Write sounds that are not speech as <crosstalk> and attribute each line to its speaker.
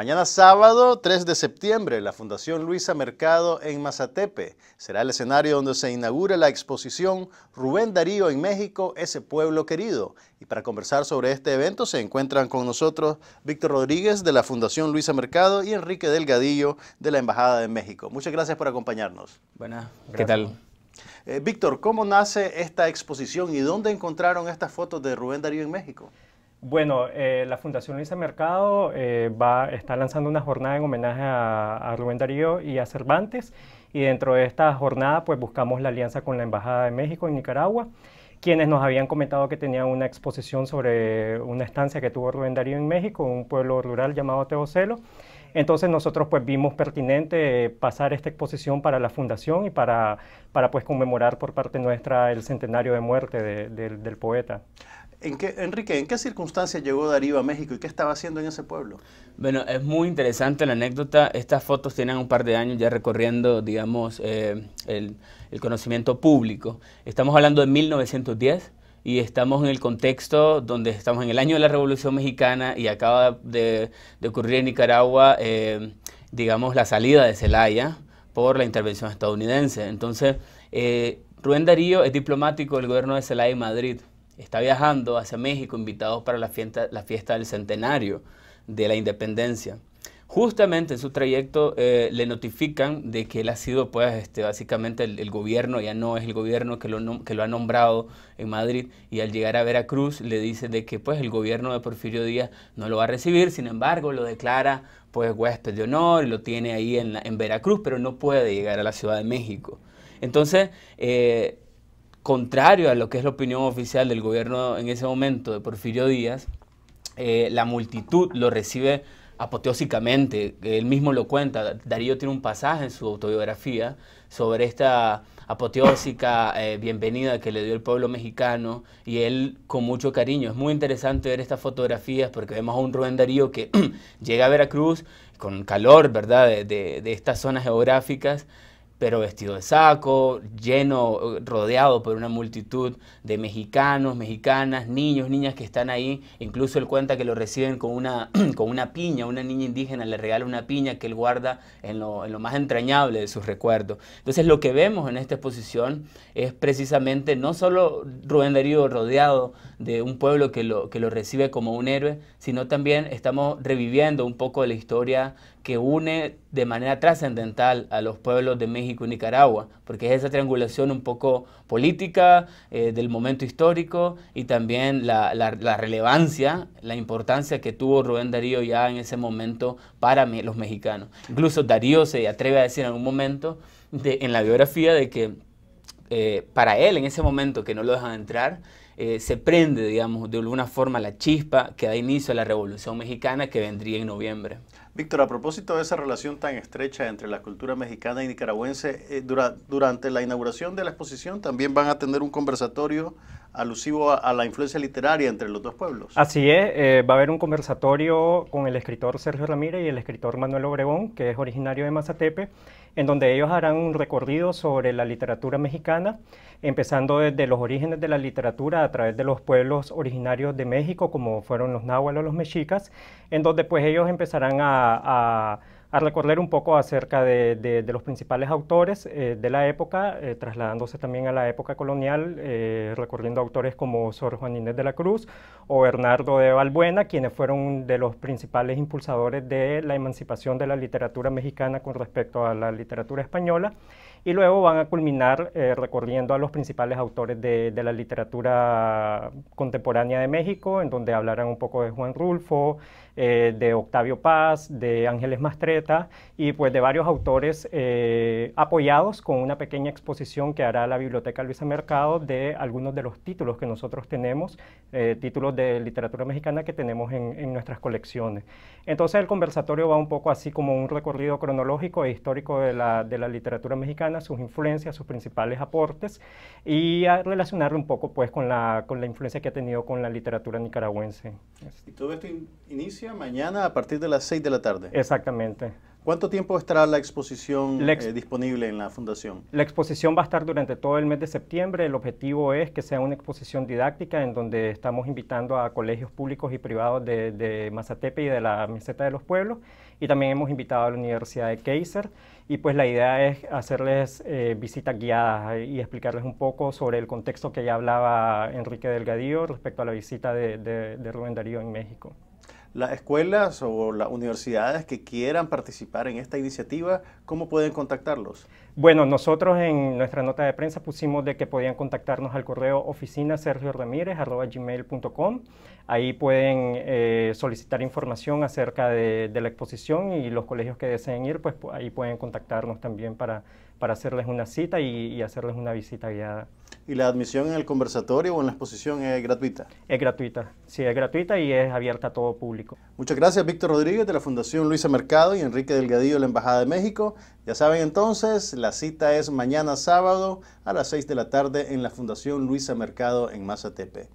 Speaker 1: Mañana sábado 3 de septiembre, la Fundación Luisa Mercado en Mazatepe será el escenario donde se inaugura la exposición Rubén Darío en México, ese pueblo querido. Y para conversar sobre este evento se encuentran con nosotros Víctor Rodríguez de la Fundación Luisa Mercado y Enrique Delgadillo de la Embajada de México. Muchas gracias por acompañarnos. Buenas, ¿qué tal? Eh, Víctor, ¿cómo nace esta exposición y dónde encontraron estas fotos de Rubén Darío en México?
Speaker 2: Bueno, eh, la Fundación Luisa Mercado eh, va, está lanzando una jornada en homenaje a, Rubén Darío y a Cervantes y dentro de esta jornada pues buscamos la alianza con la Embajada de México en Nicaragua, quienes nos habían comentado que tenían una exposición sobre una estancia que tuvo Rubén Darío en México, un pueblo rural llamado Teocelo. Entonces nosotros pues vimos pertinente eh, pasar esta exposición para la Fundación y para, para pues conmemorar por parte nuestra el centenario de muerte del poeta.
Speaker 1: ¿En qué, Enrique, ¿en qué circunstancias llegó Darío a México y qué estaba haciendo en ese pueblo?
Speaker 3: Bueno, es muy interesante la anécdota. Estas fotos tienen un par de años ya recorriendo, digamos, eh, el, conocimiento público. Estamos hablando de 1910 y estamos en el contexto donde estamos en el año de la Revolución Mexicana y acaba de, ocurrir en Nicaragua, eh, digamos, la salida de Zelaya por la intervención estadounidense. Entonces, eh, Rubén Darío es diplomático del gobierno de Zelaya en Madrid está viajando hacia México, invitado para la fiesta, la fiesta del centenario de la independencia. Justamente en su trayecto eh, le notifican de que él ha sido, pues, este, básicamente el, gobierno, ya no es el gobierno que lo, que lo ha nombrado en Madrid, y al llegar a Veracruz le dice de que, pues, el gobierno de Porfirio Díaz no lo va a recibir, sin embargo, lo declara, pues, huésped de honor, y lo tiene ahí en, en Veracruz, pero no puede llegar a la Ciudad de México. Entonces, eh, contrario a lo que es la opinión oficial del gobierno en ese momento de Porfirio Díaz, eh, la multitud lo recibe apoteósicamente, él mismo lo cuenta, Darío tiene un pasaje en su autobiografía sobre esta apoteósica eh, bienvenida que le dio el pueblo mexicano y él con mucho cariño. Es muy interesante ver estas fotografías porque vemos a un Rubén Darío que <clears throat> llega a Veracruz con calor, ¿verdad?, de estas zonas geográficas pero vestido de saco, lleno, rodeado por una multitud de mexicanos, mexicanas, niños, niñas que están ahí. Incluso él cuenta que lo reciben con una, <clears throat> con una piña, una niña indígena le regala una piña que él guarda en lo, más entrañable de sus recuerdos. Entonces lo que vemos en esta exposición es precisamente no solo Rubén Darío rodeado de un pueblo que lo, que lo recibe como un héroe, sino también estamos reviviendo un poco de la historia que une de manera trascendental a los pueblos de México y Nicaragua, porque es esa triangulación un poco política eh, del momento histórico y también la, relevancia, la importancia que tuvo Rubén Darío ya en ese momento para los mexicanos. Incluso Darío se atreve a decir en algún momento en la biografía de que eh, para él en ese momento que no lo dejan entrar, eh, se prende, digamos, de alguna forma la chispa que da inicio a la Revolución Mexicana que vendría en noviembre.
Speaker 1: Víctor, a propósito de esa relación tan estrecha entre la cultura mexicana y nicaragüense, eh, durante la inauguración de la exposición también van a tener un conversatorio alusivo a, la influencia literaria entre los dos pueblos.
Speaker 2: Así es, eh, va a haber un conversatorio con el escritor Sergio Ramírez y el escritor Manuel Obregón, que es originario de Mazatepe, en donde ellos harán un recorrido sobre la literatura mexicana, empezando desde los orígenes de la literatura a través de los pueblos originarios de México, como fueron los náhuatl o los mexicas, en donde pues ellos empezarán a a recordar un poco acerca de, los principales autores eh, de la época, eh, trasladándose también a la época colonial, eh, recorriendo autores como Sor Juan Inés de la Cruz o Bernardo de Valbuena, quienes fueron de los principales impulsadores de la emancipación de la literatura mexicana con respecto a la literatura española y luego van a culminar eh, recorriendo a los principales autores de, la literatura contemporánea de México, en donde hablarán un poco de Juan Rulfo, eh, de Octavio Paz, de Ángeles Mastreta y pues de varios autores eh, apoyados con una pequeña exposición que hará la Biblioteca Luisa Mercado de algunos de los títulos que nosotros tenemos, títulos de literatura mexicana que tenemos en, nuestras colecciones. Entonces el conversatorio va un poco así como un recorrido cronológico e histórico de la literatura mexicana sus influencias, sus principales aportes y a relacionarlo un poco pues con la, con la influencia que ha tenido con la literatura nicaragüense.
Speaker 1: Y todo esto inicia mañana a partir de las 6 de la tarde.
Speaker 2: Exactamente.
Speaker 1: ¿Cuánto tiempo estará la exposición eh, disponible en la Fundación?
Speaker 2: La exposición va a estar durante todo el mes de septiembre. El objetivo es que sea una exposición didáctica en donde estamos invitando a colegios públicos y privados de, Mazatepe y de la Meseta de los Pueblos. Y también hemos invitado a la Universidad de Kaiser. Y pues la idea es hacerles eh, visitas guiadas y explicarles un poco sobre el contexto que ya hablaba Enrique Delgadillo respecto a la visita
Speaker 1: de, de Rubén Darío en México las escuelas o las universidades que quieran participar en esta iniciativa, ¿cómo pueden contactarlos?
Speaker 2: Bueno, nosotros en nuestra nota de prensa pusimos de que podían contactarnos al correo oficina gmail.com. Ahí pueden eh, solicitar información acerca de, la exposición y los colegios que deseen ir, pues ahí pueden contactarnos también para, para hacerles una cita y hacerles una visita guiada.
Speaker 1: ¿Y la admisión en el conversatorio o en la exposición es gratuita?
Speaker 2: Es gratuita, sí, es gratuita y es abierta a todo público.
Speaker 1: Muchas gracias, Víctor Rodríguez de la Fundación Luisa Mercado y Enrique Delgadillo de la Embajada de México. Ya saben entonces, la cita es mañana sábado a las 6 de la tarde en la Fundación Luisa Mercado en Mazatepe.